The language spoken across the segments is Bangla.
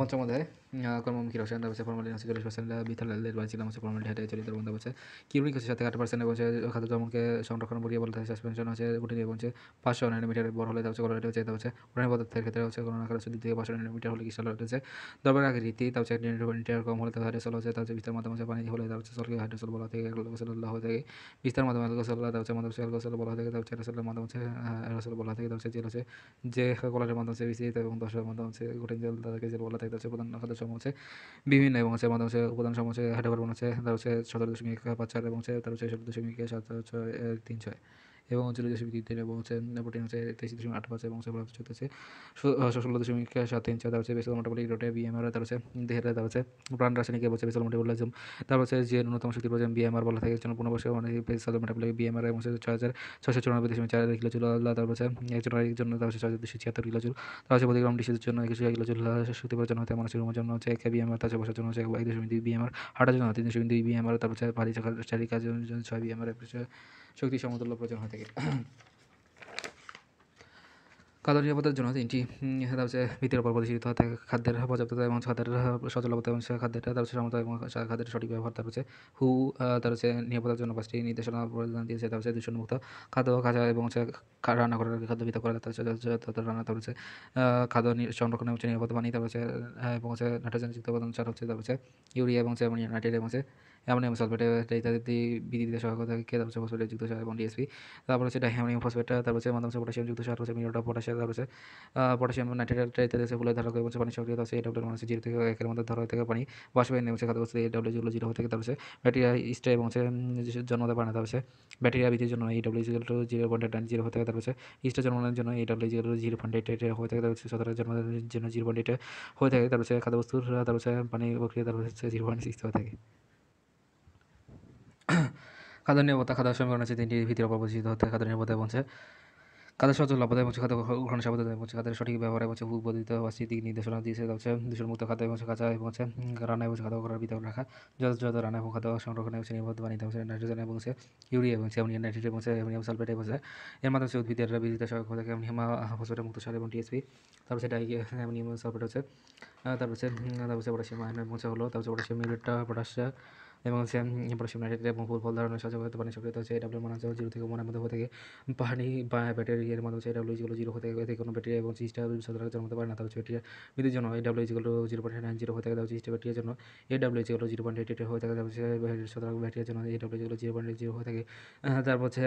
换一种问法嘞。কর্মমুখী রসায়ন ব্যবস্থা ফর্মালিন আছে চল্লিশ পার্সেন্ট বিথালের বাইসিলাম আছে ফর্মালিন হাইটে চলিত বন্ধ আছে কিউরিক হচ্ছে সাথে আট পার্সেন্ট এবং খাদ্য দমনকে সংরক্ষণ প্রক্রিয়া বলতে সাসপেনশন হচ্ছে গুটি এবং হচ্ছে পাঁচশো মিটার বড় হলে তার হচ্ছে কলোরেট হচ্ছে তা হচ্ছে পদার্থের ক্ষেত্রে হচ্ছে কোনো আকার হচ্ছে দুই পাঁচশো মিটার হলে ক্রিস্টাল হচ্ছে দরবার আগে রীতি তার হচ্ছে মিটার কম হলে তার হাইড্রোসল হচ্ছে তার বিস্তার মাধ্যমে পানি হলে তার হচ্ছে সলকে হাইড্রোসল বলা থেকে গোসল্লাহ থেকে বিস্তার মাধ্যমে গোসল্লাহ তার হচ্ছে মাধ্যমে গোসল বলা থেকে তার হচ্ছে মাধ্যমে হচ্ছে হাইড্রোসল বলা থেকে তার হচ্ছে জেল আছে যে কলারের মাধ্যমে হচ্ছে বিসি এবং দশের মাধ্যমে হচ্ছে গুটিন জেল তাদেরকে জেল বলা থেকে তার প্রধান খাদ্য সমূহ হচ্ছে বিভিন্ন এবং হচ্ছে মাধ্যম হচ্ছে উপাদান সমূহ হচ্ছে হাইড্রোকার্বন আছে তার হচ্ছে সতেরো দশমিক পাঁচ চার এবং হচ্ছে তার হচ্ছে ষোলো দশমিক সাত ছয় তিন ছয় এবং উনচল্লিশ দশমিক তিন তিন এবং হচ্ছে প্রোটিন হচ্ছে তেইশ দশমিক আট পাঁচ এবং হচ্ছে বলা আছে ষোলো দশমিক সাত তিন চার হচ্ছে বেসল মোটামুটি রোটে বিএমআর তার আছে দেহের তার আছে প্রাণ রাসায়নিক এবং হচ্ছে বেসল মোটাবলিজম তারপর হচ্ছে যে ন্যূনতম শক্তি প্রয়োজন বিএমআর বলা থাকে জন্য পনেরো বছর অনেক বেসল মোটাবলি বিএমআর এবং ছয় হাজার ছশো চুরানব্বই দশমিক চার কিলো চুল তারপর হচ্ছে একজন আরেক জন্য তারপর হচ্ছে ছয় হাজার দুশো ছিয়াত্তর কিলো চুল তার হচ্ছে প্রতিগ্রাম গ্রাম জন্য একশো কিলো চুল শক্তি প্রয়োজন হতে মানুষের রুমের জন্য হচ্ছে এক বিএমআর তার হচ্ছে বসার জন্য হচ্ছে এক দশমিক দুই বিএমআর হাঁটার জন্য তিন দশমিক দুই বিএমআর তারপর হচ্ছে ভারী চাকার চারি কাজের জন্য ছয় বিএমআর শক্তি সমতুল্য প্রয়োজন হয়ে থাকে খাদ্য নিরাপত্তার জন্য তিনটি সেটা হচ্ছে ভিত্তির ওপর প্রতিষ্ঠিত হয় খাদ্যের পর্যাপ্ততা এবং খাদ্যের সচলতা এবং খাদ্যের তার হচ্ছে এবং খাদ্যের সঠিক ব্যবহার তার হচ্ছে হু তার হচ্ছে নিরাপত্তার জন্য পাঁচটি নির্দেশনা প্রদান দিয়েছে তার হচ্ছে দূষণমুক্ত খাদ্য খাঁচা এবং হচ্ছে রান্না করার খাদ্য ভিতর করা তার হচ্ছে তাদের রান্না তার হচ্ছে খাদ্য সংরক্ষণ হচ্ছে নিরাপত্তা পানি তার হচ্ছে এবং হচ্ছে যুক্ত উপাদান চার হচ্ছে তার হচ্ছে ইউরিয়া এবং হচ্ছে নাইট্রেট এবং হচ্ছে অ্যামোনিয়াম সালফেটটা ইত্যাদি বিদ্যুতে সহায়ক থাকে তারপর হচ্ছে ফসফেটের যুক্ত সার এবং ডিএসপি তারপর হচ্ছে ডাইহামিয়াম ফসফেটটা তারপর হচ্ছে মাধ্যম পটাশিয়াম যুক্ত সার হচ্ছে মিনোটা পটাশিয়াম তারপর হচ্ছে পটাশিয়াম নাইট্রেটটা ইত্যাদি হচ্ছে ফুলের ধারক এবং পানি সক্রিয় আছে এডব্লিউ মানে জিরো থেকে একের মধ্যে ধরা থেকে পানি বাষ্পীয় নেমেছে খাদ্য বস্তু এডব্লিউ জিরো জিরো থেকে তারপর হচ্ছে ব্যাটেরিয়া স্টে এবং হচ্ছে জন্মতে পারে না তারপর হচ্ছে ব্যাটেরিয়া বৃদ্ধির জন্য A W zero zero point eight zero হতে থাকে তারপর হচ্ছে ইস্টের জন্মানোর জন্য A W zero zero point eight eight হয়ে থাকে তারপর হচ্ছে সতেরো জন্মানোর জন্য জিরো পয়েন্ট এইট হয়ে থাকে তারপর হচ্ছে খাদ্যবস্তুর তারপর হচ্ছে পানি প্রক্রিয়া তারপর হচ্ছে জিরো পয়েন্ট সিক্স হয়ে থাকে খাদ্য নিরাপত্তা খাদ্য সমীকরণ আছে তিনটি ভিত্তির অপর পরিচিত হতে খাদ্য নিরাপত্তা বলছে খাদ্য সচল লাভদায় এবং খাদ্য গ্রহণ সাবধান এবং খাদ্যের সঠিক ব্যবহার এবং উপদিত বা নির্দেশনা দিয়েছে হচ্ছে দূষণমুক্ত খাদ্য এবং কাঁচা এবং রান্না এবং খাদ্য করার বিতরণ রাখা যথাযথ রান্না এবং খাদ্য সংরক্ষণে হচ্ছে নির্ভর বানিতে হচ্ছে নাইট্রোজেন এবং হচ্ছে ইউরিয়া এবং অ্যামোনিয়াম নাইট্রেট এবং অ্যামোনিয়াম সালফেট এবং এর মাধ্যমে উদ্ভিদের বিজিত সহায়ক থাকে হেমা ফসফেট মুক্ত সার এবং টিএসপি তারপর সেটা অ্যামোনিয়াম সালফেট হচ্ছে তারপর হচ্ছে তারপর হচ্ছে পটাশিয়াম আয়ন এবং হচ্ছে হলো তারপর পটাশিয়াম মিউরেটটা পটাশ এবং সে পটাশিয়াম নাইট্রেট এবং ফুল ফল ধরনের সাহায্য করতে পারেন সক্রিয় হচ্ছে এডাব্লিউ মানে হচ্ছে জিরো থেকে মনের মধ্যে হয়ে থাকে পানি বা এর মাধ্যমে হচ্ছে এডাব্লিউ জিগুলো জিরো হতে থেকে কোনো ব্যাটারি এবং চিজটা সাধারণ জন্মতে পারে না তাহলে হচ্ছে ব্যাটেরিয়া মৃত্যুর জন্য এডাব্লিউ জিগুলো জিরো পয়েন্ট নাইন জিরো হয়ে থাকে তাহলে হচ্ছে চিজটা ব্যাটেরিয়ার জন্য এডাব্লিউ জিগুলো জিরো পয়েন্ট এইট এইট হয়ে থাকে তা ব্যাটারি সাধারণ ব্যাটেরিয়ার জন্য এডাব্লিউ জিগুলো জিরো পয়েন্ট জিরো হয়ে থাকে তারপর হচ্ছে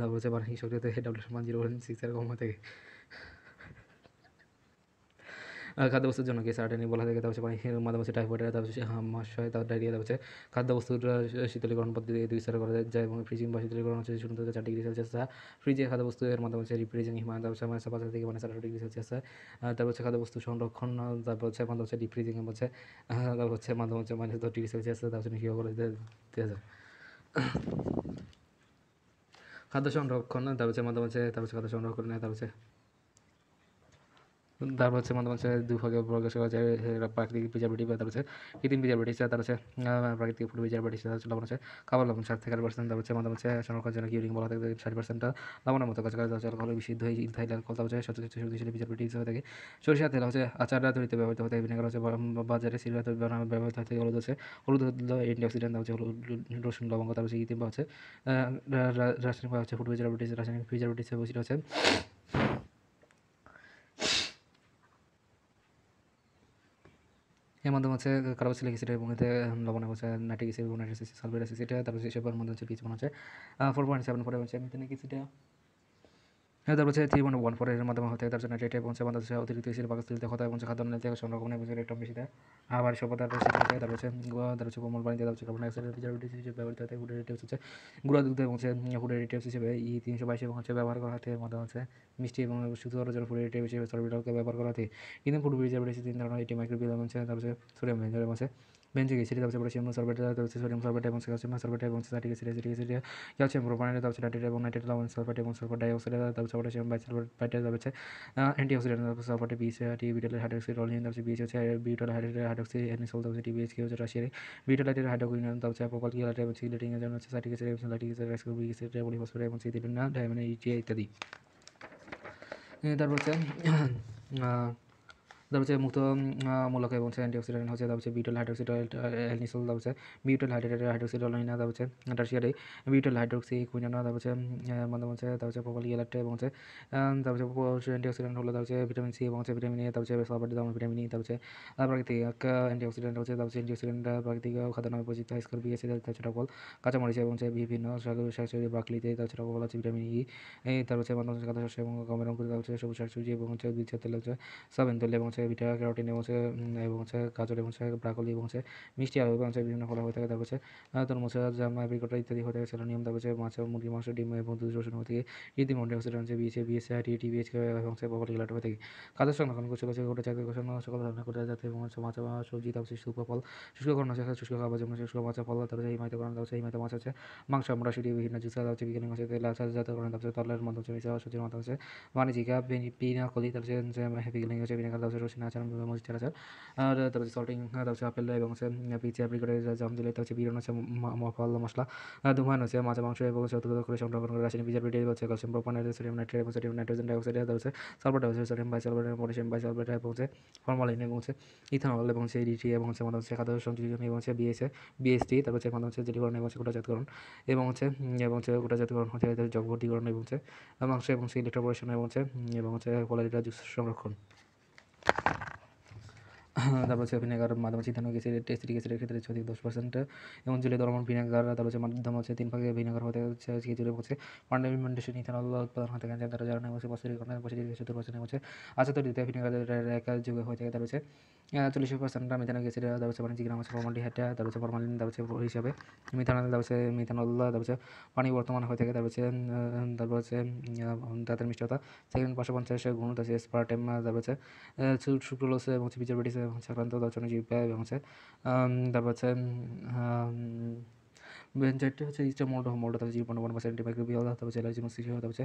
তারপর হচ্ছে পানি সক্রিয়তা এডাব্লিউ মান জিরো পয়েন্ট সিক্স এরকম হয়ে থাকে খাদ্যবস্তুর জন্য কি সারাটানি বলা থাকে তারপর পানি মাদা হচ্ছে টাইফয়েড তারপর হচ্ছে হামাশয় তারপর ডায়রিয়া হচ্ছে খাদ্যবস্তুর শীতলীকরণ পদ্ধতি দুই স্তরে করা যায় এবং ফ্রিজিং বা শীতলীকরণ হচ্ছে শূন্য থেকে চার ডিগ্রি সেলসিয়াস ফ্রিজে খাদ্যবস্তু এর মাধ্যমে হচ্ছে রিফ্রিজিং হিমায়ন তারপর সময় মাইনাস থেকে মানে সাড়ে ডিগ্রি সেলসিয়াস তারপর হচ্ছে খাদ্যবস্তু সংরক্ষণ তারপর হচ্ছে মাধ্যম হচ্ছে ডিফ্রিজিং হচ্ছে তারপর হচ্ছে মাধ্যমে হচ্ছে মাইনাস দশ ডিগ্রি সেলসিয়াস তারপর হচ্ছে নিষিদ্ধ করে দেওয়া যায় খাদ্য সংরক্ষণ তারপর হচ্ছে মাধ্যমে হচ্ছে তারপর হচ্ছে খাদ্য সংরক্ষণ তারপর হচ্ছে তারপর হচ্ছে মনে হচ্ছে দুভাগে প্রকাশ করা যায় প্রাকৃতিক প্রিজারভেটিভ তার হচ্ছে কৃত্রিম প্রিজারভেটিভ তার হচ্ছে প্রাকৃতিক ফুড প্রিজারভেটিভ হচ্ছে লবণ হচ্ছে খাবার লবণ ষাট থেকে পার্সেন্ট তার হচ্ছে মনে হচ্ছে সংরক্ষণ জন্য কিউরিং বলা থাকে ষাট পার্সেন্টটা লবণের মতো কাজ করে তারপর অ্যালকোহল বিশুদ্ধ হয়ে ইথাইল অ্যালকোহল তারপর হচ্ছে সত্যি শক্তিশালী প্রিজারভেটিভ হয়ে থাকে সরিষা তেল হচ্ছে আচার তৈরিতে ব্যবহৃত হতে ভিনেগার হচ্ছে বাজারে সিরিয়া তৈরি ব্যবহৃত হতে হলুদ হচ্ছে হলুদ হলুদ অ্যান্টিঅক্সিডেন্ট হচ্ছে হলুদ রসুন লবঙ্গ তারপর হচ্ছে ইতিম হচ্ছে রাসায়নিক হচ্ছে ফুড প্রিজারভেটিভ রাসায়নিক প্রিজারভেটিভ হচ্ছে এর মাধ্যমে হচ্ছে কার্বাসিলিক অ্যাসিড এবং এতে লবণ হচ্ছে নাইট্রিক অ্যাসিড এবং নাইট্রিক অ্যাসিড সালফেট অ্যাসিড তারপর সেসবের মধ্যে হচ্ছে পিচ বানানো হচ্ছে ফোর পয়েন্ট সেভেন ফোর হচ্ছে মিথেনিক অ্যাসিডটা হ্যাঁ, তারপর হচ্ছে থ্রি পয়েন্ট ওয়ান মাধ্যমে হতে তার জন্য ডেটে পৌঁছে অতিরিক্ত শিল্প পাকস্থিতিতে হতে এবং খাদ্য নদী থেকে সংরক্ষণ এবং আবার সভ্যতা থাকে তারপর হচ্ছে তার হচ্ছে কোমল পানিতে হিসেবে ব্যবহৃত হতে হুডের রিটেপস হচ্ছে গুঁড়া দুগ্ধ এবং হচ্ছে হুডের রিটেপস হিসেবে ই তিনশো বাইশ হচ্ছে ব্যবহার করা হতে মধ্যে হচ্ছে মিষ্টি এবং শুধু করার জন্য ফুডের হিসেবে ব্যবহার করা হতে কিন্তু ফুড রিজার্ভেটিস তিন ধরনের এটি মাইক্রোবিয়াল এবং তারপর হচ্ছে সোডিয়াম बेंजीक एसिड ତାପରେ ପୋଟାସିୟମ ସଲଫେଟ୍ ତାପରେ ସୋଡ଼ିୟମ ସଲଫେଟ୍ ଏବଂ କ୍ୟାଲସିୟମ ସଲଫେଟ୍ ଏବଂ acetic acid acid acid calcium bromide ତାପରେ ନାଇଟ୍ରେଟ୍ ଏବଂ ନାଇଟ୍ରେଟ୍ ଲବଣ ସଲଫେଟ୍ ଏବଂ ସଲଫେଟ୍ ডাইঅক্সাইড তারপর সবার আছে বাইট আছে অ্যান্টিঅক্সিডেন্ট সবার বিএসি টি বিটল হাইড্রোক্সিড অলিন তারপর বিএসি হচ্ছে বিউটল হাইড্রেট হাইড্রোক্সি এনএসএল তারপর টিবিএস কি হচ্ছে রাশিয়ার বিউটল হাইড্রেট কি হাইড্রেট এবং সিলেটিং হচ্ছে এবং সাইট্রিক অ্যাসিড পলিফসফেট এবং সিটিলিন ডায়মন্ড ইটিআই ইত্যাদি তারপর হচ্ছে তারপর হচ্ছে মুক্ত মূলক এবং হচ্ছে অ্যান্টিঅক্সিডেন্ট হচ্ছে তারপর হচ্ছে বিউটাল হাইড্রোক্সিড এলনিসল তারপর হচ্ছে বিউটাল হাইড্রেট হাইড্রোক্সিড অলাইনা তারপর হচ্ছে টার্সিয়ারি বিউটাল হাইড্রোক্সি কুইনানা তারপর হচ্ছে মাধ্যম হচ্ছে তারপর হচ্ছে প্রপাল ইয়েলাট এবং হচ্ছে তারপর হচ্ছে অ্যান্টিঅক্সিডেন্ট হলো তারপর হচ্ছে ভিটামিন সি এবং হচ্ছে ভিটামিন এ তারপর হচ্ছে সবার দাম ভিটামিন ই তারপর হচ্ছে প্রাকৃতিক অ্যান্টিঅক্সিডেন্ট হচ্ছে তারপর হচ্ছে অ্যান্টিঅক্সিডেন্ট প্রাকৃতিক খাদ্য নামে পরিচিত স্কোর বিএসি তারপর হচ্ছে টকল কাঁচামরিচ এবং হচ্ছে বিভিন্ন শাকসবজি বাকলিতে তারপর হচ্ছে টকল আছে ভিটামিন ই তারপর হচ্ছে মাধ্যম হচ্ছে কাঁচা শস্য এবং গমের অঙ্কুর তারপর হচ্ছে সবুজ শাকসবজি এবং হচ্ছে বীজ তেল হচ্ছে সাবেন তেল এবং হচ্ছে বিটা ক্যারোটিন এবং হচ্ছে এবং হচ্ছে গাজর এবং হচ্ছে ব্রাকলি এবং হচ্ছে মিষ্টি আলু এবং হচ্ছে বিভিন্ন ফল হয়ে থাকে তারপর হচ্ছে তোর জামা জাম এপ্রিকটা ইত্যাদি হয়ে থাকে সেলোনিয়াম তারপর হচ্ছে মাছ মুরগি মাংস ডিম এবং দুধ রসুন হয়ে থাকে ইত্যাদি মন্ডিঅক্সিডেন্ট হচ্ছে বিএসএ বিএসএ টি টিবিএস এবং হচ্ছে বকলিগুলাট হয়ে থাকে খাদ্য সংরক্ষণ করছে হচ্ছে গোটা চাকরি কোষণ সকল রান্না করে যাতে এবং হচ্ছে মাছ সবজি তারপর শুকনো ফল শুষ্ক করণ হচ্ছে শুষ্ক খাবার যেমন শুষ্ক মাছ ফল তারপর এই মাইতে করানো হচ্ছে এই মাইতে মাছ হচ্ছে মাংস আমরা সেটি বিভিন্ন জুসা হচ্ছে বিজ্ঞানী হচ্ছে তেল আছে যাতে করানো হচ্ছে তলের মাধ্যমে হচ্ছে সবজির মাধ্যমে হচ্ছে বাণিজ্যিকা পিনা কলি তারপর হচ্ছে হ্যাপি গিলিং হচ্ছে বিনা খাদ্য হচ্ছে আর তারপর সল্টিং তারপর আপেল এবং হচ্ছে পিচে করে জাম দিলে তারপর হচ্ছে বিরণ মফল মশলা ধুমান হচ্ছে মাছ মাংস এবং চতুর্থ করে সংরক্ষণ করে রাসায়নিক হচ্ছে ক্যালসিয়াম প্রোপানের সোডিয়াম নাইট্রেট এবং সোডিয়াম নাইট্রোজেন ডাইঅক্সাইড তারপর হচ্ছে sulphur dioxide sodium bisulphur potassium bisulphur এবং হচ্ছে ফর্মালিন এবং হচ্ছে ইথানল এবং হচ্ছে ডিটি এবং হচ্ছে আমাদের খাদ্য সংযোজন এবং হচ্ছে বিএসএ বিএসটি তারপর হচ্ছে আমাদের হচ্ছে এবং হচ্ছে গোটাজাতকরণ এবং হচ্ছে এবং হচ্ছে গোটাজাতকরণ হচ্ছে জগভর্তিকরণ এবং হচ্ছে মাংস এবং হচ্ছে ইলেকট্রোপোরেশন এবং হচ্ছে এবং হচ্ছে কলারিটা সংরক্ষণ তারপর হচ্ছে ভিনেগার মাধ্যমে চিথানো গেছে টেস্টি গেছিলের ক্ষেত্রে ছয় থেকে দশ পার্সেন্ট এবং জুলে দরমন ভিনেগার তারপর হচ্ছে মাধ্যম হচ্ছে তিন ভাগে ভিনেগার হতে হচ্ছে আজকে জুলে হচ্ছে পান্ডামিমেন্টেশন ইথানল উৎপাদন হতে গেছে তারা যারা নেমেছে বছর বছর গেছে সত্তর পার্সেন্ট হচ্ছে আচ্ছা তো দ্বিতীয় ভিনেগার এক যুগে হয়ে থাকে তারপর হচ্ছে চল্লিশ পার্সেন্ট মিথানো গেছে তারপর হচ্ছে বাণিজ্যিক নাম হচ্ছে ফর্মালিহাটা তারপর হচ্ছে ফর্মালিন তারপর হচ্ছে হিসাবে মিথানল তারপর হচ্ছে মিথানল তারপর হচ্ছে পানি বর্তমান হয়ে থাকে তারপর হচ্ছে তারপর হচ্ছে তাদের মিষ্টতা সেকেন্ড পাঁচশো পঞ্চাশ গুণ তারপর স্পার্টেম তারপর হচ্ছে সুক্রোলোস এবং হচ্ছে বিচারবেটিস হচ্ছে আক্রান্ত তার জন্য জিব্বা এবং হচ্ছে তারপর হচ্ছে ভেঞ্চারটি হচ্ছে ইস্টার মোল্ড মোল্ড তাহলে zero point one percent microbial তারপর চলে আসছে সিসি হয় তারপর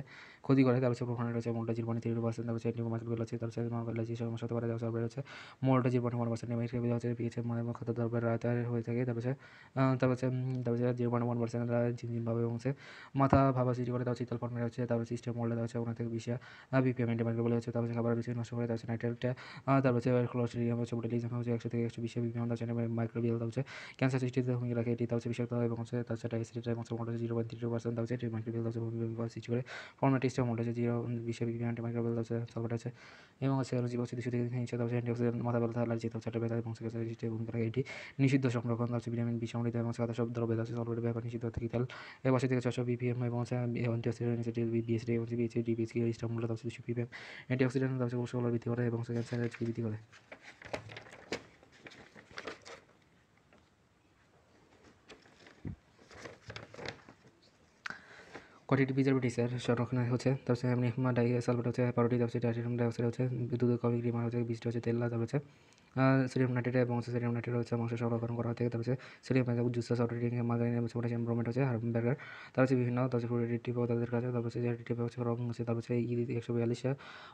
ক্ষতি করে তারপর প্রোফানের রয়েছে মোল্ডটা জিরো পয়েন্ট থ্রি পার্সেন্ট তারপর এটি মাইক্রো বলেছে আছে তারপর মাইক্রো বিয়াল আছে সব সাথে পারে তারপর রয়েছে মোল্ডটা zero point one percent microbial আছে পিএইচ মানে খাতা তারপর রাতার হয়ে থাকে তার পাশে তার তারপর জিরো পয়েন্ট ওয়ান পার্সেন্ট ঝিমঝিম ভাবে এবং সে মাথা ভাবা সিটি করে তারপর শীতল ফর্মে হচ্ছে তারপর সিস্টেম মোল্ড আছে ওখান থেকে বিষয় বিপিএম মাইক্রো বিয়াল হচ্ছে তারপর খাবার বিষয় নষ্ট করে তারপর নাইট্রেটটা তার পাশে ক্লোস্ট্রিয়াম হচ্ছে বোটালিজম হচ্ছে একশো থেকে একশো বিশে বিপিএম মাইক্রো বিয়াল হচ্ছে ক্যান্সার সৃষ্টিতে ভূমিকা রাখে এটি তারপর বিষাক্ত এবং হচ্ছে তাছাড়া এসি টাইম অংশ model zero point three percent দাও এটি মাইক্রোবেল দাও সুইচ করে ফর্মেট স্টেম মডেল আছে জিরো বিশ্ব বিজ্ঞান মাইক্রোবেল দাও সালফাট আছে এবং আছে হলো শুধু দুশো থেকে নিচে দাও অ্যান্টিঅক্সিডেন্ট মাথা ব্যথা লাগছে দাও চারটা ব্যথা এবং সেক্ষেত্রে ভূমিকা এটি নিষিদ্ধ সংরক্ষণ দাও ভিটামিন বি সমৃদ্ধ এবং সাদা সব দ্রব্য দাও সলফেট ব্যাপার নিষিদ্ধ থেকে তেল এবং পাশে থেকে ছশো বিপিএম এবং অ্যান্টিঅক্সিডেন্ট নিচে বিএসডি এবং বিএসডি ডিবিএসডি স্টেম মূল্য দাও দুশো পিপিএম অক্সিডেন্ট দাও কোষগুলো বৃদ্ধি করে এবং ক্যান্সারের বৃদ্ধি করে কোয়ান্টিটি পিজার ডিসার সংরক্ষণ হচ্ছে তারপরে এমনি ডাই সালফেট হচ্ছে পাউরুটি তারপরে ডাই হচ্ছে দুধের কফি ক্রিমার হচ্ছে বীজটা হচ্ছে তেল তারপর হচ্ছে সোডিয়াম নাইট্রেট এবং সোডিয়াম নাইট্রেট হচ্ছে মাংস সংরক্ষণ করা থেকে তারপরে সোডিয়াম ম্যাজাক জুস সস ডিং মার্গারিন এবং সেটা ইমপ্রুভমেন্ট হচ্ছে হার্ম বার্গার তার হচ্ছে বিভিন্ন তারপরে ফ্রুটি টিপ তাদের কাছে তারপরে হচ্ছে টিপ হচ্ছে রং হচ্ছে তারপরে ই ইদি একশো বিয়াল্লিশ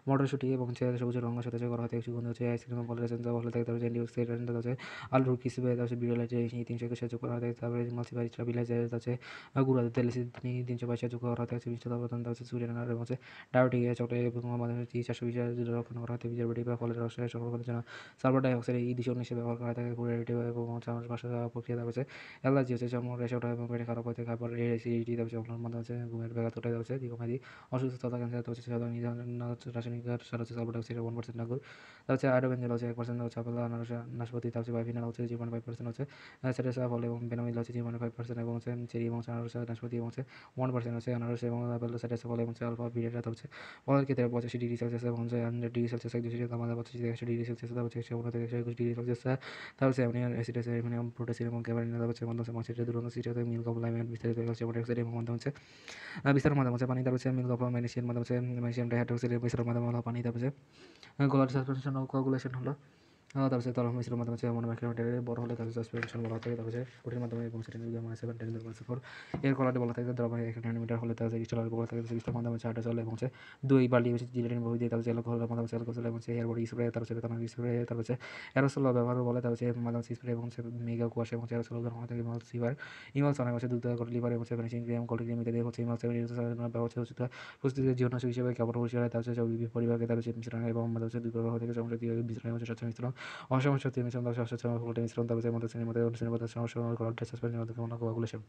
মটরশুটি এবং সে সবুজ রঙের সাথে করা হয় থেকে হচ্ছে আইসক্রিম বলে হচ্ছে ভালো থাকে তারপরে অ্যান্টি অক্সিডেন্ট হচ্ছে আলুর কিসবে তারপরে বিড়াল আছে এই তিনশো সাহায্য করা হয় তারপরে মালসিবাড়ি চাবিল আছে হচ্ছে গুঁড়া তেল তিনশো বাইশ সাহায্য করা হয় হচ্ছে বিশটা তারপরে হচ্ছে সুরিয়ানার এবং হচ্ছে ডায়োটিক চকলেট এবং আমাদের চারশো বিশ রক্ষণ করা হয় বিজার বাড়ি বা ফলের রস সংরক্ষণের জন্য সার্ভার ডাইঅক্সাইড এই দূষণ হিসেবে ব্যবহার করা থাকে রেডিও এবং চামড়ার দেওয়া প্রক্রিয়া তারপরে অ্যালার্জি হচ্ছে চর্ম রেশে ওঠা এবং পেটে খারাপ থাকে খাবার এসিডিটি তারপরে চর্মের মধ্যে হচ্ছে ঘুমের ব্যাঘাত ওঠা যাচ্ছে দীর্ঘমেয়াদী অসুস্থতা ক্যান্সার হচ্ছে সাধারণ রাসায়নিক সার হচ্ছে সালফার ডাইঅক্সাইড ওয়ান পার্সেন্ট নাগুর তার হচ্ছে আয়োডোবেঞ্জেল হচ্ছে এক পার্সেন্ট হচ্ছে আনারস নাশপাতি তারপরে বাইফিনাল হচ্ছে জিরো ফাইভ পার্সেন্ট হচ্ছে স্যাটাস আপেল এবং বেনামিল হচ্ছে জীবন ফাইভ পার্সেন্ট এবং হচ্ছে চেরি এবং আনারস নাশপাতি এবং হচ্ছে ওয়ান পার্সেন্ট হচ্ছে আনারস এবং আপেল স্যাটাস আপেল এবং হচ্ছে আলফা বিটা হচ্ছে ফলের ক্ষেত্রে পঁচাশি ডিগ্রি সেলসিয়াস এবং হচ্ছে হান্ড্রেড ডিগ্রি সেলসিয়াস একশো ডিগ্রি পঁচাশি ডিগ্রি সেলসিয়াস তারপর হচ্ছে থেকে ছয় একুশ ডিগ্রি সেলসিয়াস তাহলে অ্যামোনিয়াম অ্যাসিড আছে অ্যামোনিয়াম পোটাসিয়াম এবং ক্যাবারিন হচ্ছে বন্ধ হচ্ছে মাছের দুরন্ত সৃষ্টি হচ্ছে মিল কপলা বিস্তারিত কার্বন ডাইঅক্সাইড এবং মাধ্যম হচ্ছে বিস্তার মাধ্যম হচ্ছে পানি তারপর হচ্ছে মিল কপলা ম্যাগনেশিয়াম মাধ্যম হচ্ছে ম্যাগনেশিয়াম ডাইহাইড্রোক্সাইড বিস্তার মাধ্যম হলো পানি তারপর হচ্ছে গোলার সাসপেনশন ও কোয়াগুলেশন হলো হ্যাঁ, তারপরে সাথে তরফ মিশ্র মাধ্যমে সেবা মনোমাইক্রোমিটারের বড় হলে তাকে সাসপেনশন বলা থাকে তারপরে কঠিন মাধ্যমে এবং সেটা নির্গম হয় সেভেন টেন জিরো ফোর এর কলাতে বলা থাকে দ্রবণ এক মিটার হলে তার চিকিৎসা বলা থাকে চিকিৎসার মাধ্যমে চারটা চলে এবং সে দুই বালি জিলেটিন বহু দিয়ে তারপর জেল ঘর মাধ্যমে সেল করছিল এবং সে এয়ারবোর্ড স্প্রে তারপর সেটা তার স্প্রে তারপরে সে অ্যারোসল ব্যবহার বলে তারপর সে মাধ্যমে স্প্রে এবং সে মেগা কুয়াশা এবং অ্যারোসল ব্যবহার থেকে ইমাল সিভার ইমাল অনেক হচ্ছে দুধ করে লিভার এবং সে ফিনিশিং ক্রিম কোল্ড ক্রিম ইত্যাদি হচ্ছে ইমাল সেভেন ব্যবস্থা হচ্ছে পুষ্টিতে জীবনাশী হিসেবে কাপড় পরিষ্কার তারপর পরিবারকে তারপর মিশ্রণ এবং মাধ্যমে দুই গ্রহ থেকে সমস্যা মিশ্রণ অসম শক্তি মিশ্রণ দাস অসম ফুলটি মিশ্রণ দাবিতে মধ্যে শ্রেণীর মধ্যে অনুশ্রেণীর মধ্যে সাসপেন্স মধ্যে কোনো